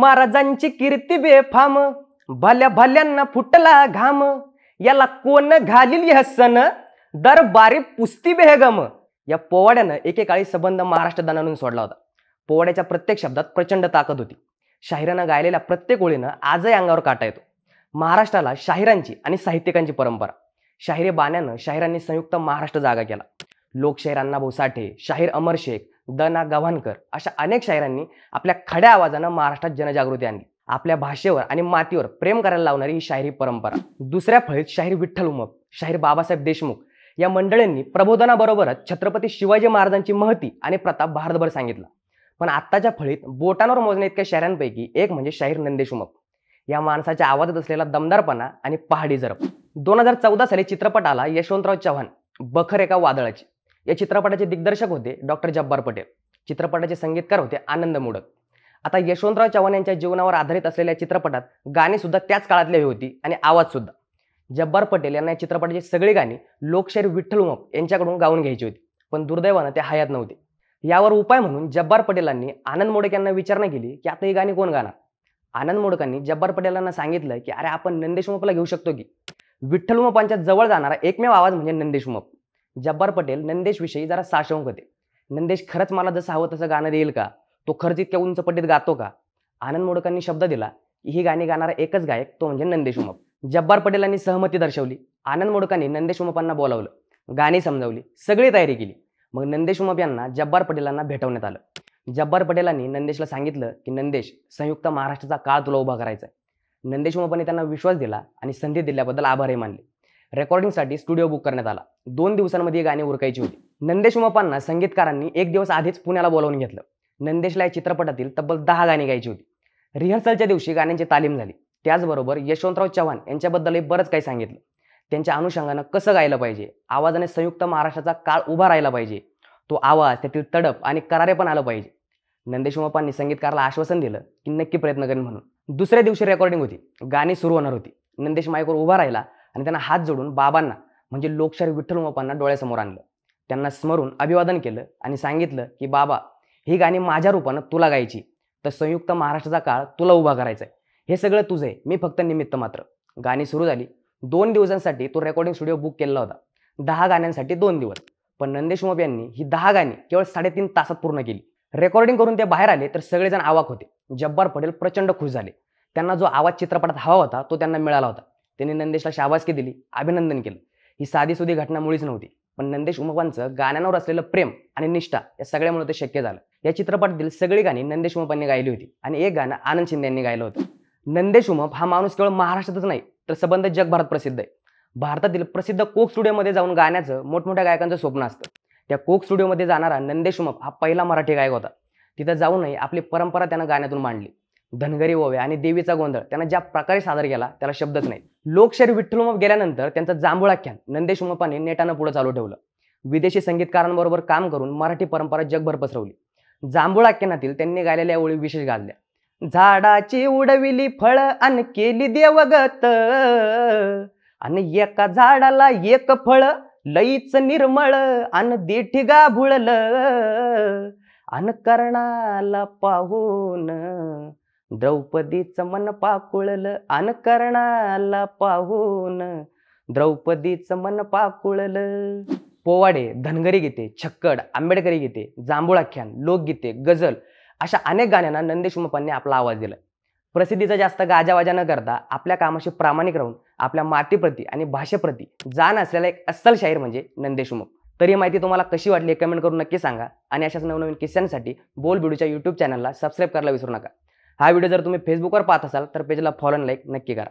महाराजांची कीर्ती बेफाम भल्या भल्यांना फुटला घाम याला कोण घालील हसन दरबारी पुस्ती बेहगम या पोवाड्यानं एकेकाळी संबंध महाराष्ट्र दानानून सोडला होता पोवाड्याच्या प्रत्येक शब्दात प्रचंड ताकद होती शाहिरानं गायलेल्या प्रत्येक ओळीनं आजही अंगावर काटा येतो महाराष्ट्राला शाहिरांची आणि साहित्यिकांची परंपरा शाहिरे बाण्यानं शाहिरांनी संयुक्त महाराष्ट्र जागा केला लोकशाहीर अण्णाभाऊ साठे शाहीर अमर शेख दना ना गव्हाणकर अशा अनेक शायरांनी आपल्या खड्या आवाजानं महाराष्ट्रात जनजागृती आणली आपल्या भाषेवर आणि मातीवर प्रेम करायला लावणारी ही शायरी परंपरा दुसऱ्या फळीत शाहीर विठ्ठल उमप शाहीर बाबासाहेब देशमुख या मंडळींनी प्रबोधनाबरोबरच छत्रपती शिवाजी महाराजांची महती आणि प्रताप भारतभर सांगितला पण आत्ताच्या फळीत बोटांवर मोजण्या इतक्या शायरांपैकी एक म्हणजे शाहीर नंदेश उमप या माणसाच्या आवाजात असलेला दमदारपणा आणि पहाडी जरप दोन हजार चौदा साली आला यशवंतराव चव्हाण बखर एका वादळाची या चित्रपटाचे दिग्दर्शक होते डॉक्टर जब्बार पटेल चित्रपटाचे संगीतकार होते आनंद मोडक आता यशवंतराव चव्हाण यांच्या जीवनावर आधारित असलेल्या चित्रपटात गाणी सुद्धा त्याच काळातली होती आणि आवाज सुद्धा जब्बार पटेल यांना या चित्रपटाची सगळी गाणी लोकशाहीर विठ्ठल उमप यांच्याकडून गाऊन घ्यायची होती पण दुर्दैवानं ते हयात नव्हते यावर उपाय म्हणून जब्बार पटेलांनी आनंद मोडक यांना विचारणा केली की आता ही गाणी कोण गाणार आनंद मोडकांनी जब्बार पटेलांना सांगितलं की अरे आपण नंदेश उमपला घेऊ शकतो की विठ्ठल उमपांच्या जवळ जाणारा एकमेव आवाज म्हणजे नंदेश उमप जब्बार पटेल नंदेशविषयी जरा साशंक होते नंदेश खरंच मला जसं हवं तसं गाणं देईल का तो खरंच इतक्या उंच पट्टीत गातो का आनंद मोडकांनी शब्द दिला ही गाणी गाणारा एकच गायक तो म्हणजे नंदेश उमप जब्बार पटेलांनी सहमती दर्शवली आनंद मोडकांनी नंदेश उमपांना बोलावलं गाणी समजावली सगळी तयारी केली मग नंदेश उमप यांना जब्बार पटेलांना भेटवण्यात आलं जब्बार पटेलांनी नंदेशला सांगितलं की नंदेश संयुक्त महाराष्ट्राचा काळ तुला उभा करायचा नंदेश उमपांनी त्यांना विश्वास दिला आणि संधी दिल्याबद्दल आभारही मानले रेकॉर्डिंगसाठी स्टुडिओ बुक करण्यात आला दोन दिवसांमध्ये गाणी उरकायची होती नंदेश उमापांना संगीतकारांनी एक दिवस आधीच पुण्याला बोलावून घेतलं नंदेशला या चित्रपटातील तब्बल दहा गाणी गायची होती रिहर्सलच्या दिवशी गाण्यांची तालीम झाली त्याचबरोबर यशवंतराव चव्हाण यांच्याबद्दलही बरंच काही सांगितलं त्यांच्या अनुषंगानं कसं गायला पाहिजे आवाजाने संयुक्त महाराष्ट्राचा काळ उभा राहिला पाहिजे तो आवाज त्यातील तडप आणि करारे पण आलं पाहिजे नंदेश उमापांनी संगीतकाराला आश्वासन दिलं की नक्की प्रयत्न करेन म्हणून दुसऱ्या दिवशी रेकॉर्डिंग होती गाणी सुरू होणार होती नंदेश मायकवर उभा राहिला आणि त्यांना हात जोडून बाबांना म्हणजे लोकशाही विठ्ठल मोपांना डोळ्यासमोर आणलं त्यांना स्मरून अभिवादन केलं आणि सांगितलं की बाबा ही गाणी माझ्या रूपानं तुला गायची तर संयुक्त महाराष्ट्राचा काळ तुला उभा करायचा आहे हे सगळं तुझं आहे मी फक्त निमित्त मात्र गाणी सुरू झाली दोन दिवसांसाठी तो रेकॉर्डिंग स्टुडिओ बुक केला होता दहा गाण्यांसाठी दोन दिवस पण नंदेश मोप यांनी ही दहा गाणी केवळ साडेतीन तासात पूर्ण केली रेकॉर्डिंग करून ते बाहेर आले तर सगळेजण आवाक होते जब्बार पटेल प्रचंड खुश झाले त्यांना जो आवाज चित्रपटात हवा होता तो त्यांना मिळाला होता त्यांनी नंदेशला शाबासकी दिली अभिनंदन केलं ही साधीसुधी मुळीच नव्हती पण नंदेश उमपांचं गाण्यांवर असलेलं प्रेम आणि निष्ठा या सगळ्यामुळे ते शक्य झालं या चित्रपटातील सगळी गाणी नंदेश उमपांनी गायली होती आणि एक गाणं आनंद शिंदे यांनी गायलं होतं नंदेश उमप हा माणूस केवळ महाराष्ट्रातच नाही तर सबंध जगभरात प्रसिद्ध आहे भारतातील प्रसिद्ध कोक स्टुडिओमध्ये जाऊन गाण्याचं मोठमोठ्या गायकांचं स्वप्न असतं त्या कोक स्टुडिओमध्ये जाणारा नंदेश उमप हा पहिला मराठी गायक होता तिथं जाऊनही आपली परंपरा त्यानं गाण्यातून मांडली धनगरी ओव्या आणि देवीचा गोंधळ त्यांना ज्या प्रकारे सादर केला त्याला शब्दच नाही लोकशाही विठ्ठलमप गेल्यानंतर त्यांचा जांभुळाख्यान नंदेश उमपाने नेटानं पुढे चालू ठेवलं विदेशी संगीतकारांबरोबर काम करून मराठी परंपरा जगभर पसरवली जांभूळाख्यानातील त्यांनी गायलेल्या ओळी विशेष गाजल्या झाडाची उडविली फळ आणि केली देवगत आणि एका झाडाला एक फळ लईच निर्मळ अन देठी गाभुळलं अन कर्णाला पाहून द्रौपदीच मन पाकुळल अन कर्णाला पाहून द्रौपदीच मन पाकुळल पोवाडे धनगरी गीते छक्कड आंबेडकरी गीते जांभुळाख्यान लोकगीते गझल अशा अनेक गाण्यांना नंदेश उमपांनी आपला आवाज दिला प्रसिद्धीचा जास्त गाजावाजा न करता आपल्या कामाशी प्रामाणिक राहून आपल्या मातीप्रती आणि भाषेप्रती जाण असलेला एक अस्सल शाहीर म्हणजे नंदेश उमप तर ही माहिती तुम्हाला कशी वाटली कमेंट करून नक्की सांगा आणि अशाच नवनवीन किस्स्यांसाठी बोल बिडूच्या यूट्यूब चॅनलला सबस्क्राईब करायला विसरू नका हा व्हिडिओ जर तुम्ही फेसबुकवर पाहत असाल तर पेजला फॉलो आणि लाईक नक्की करा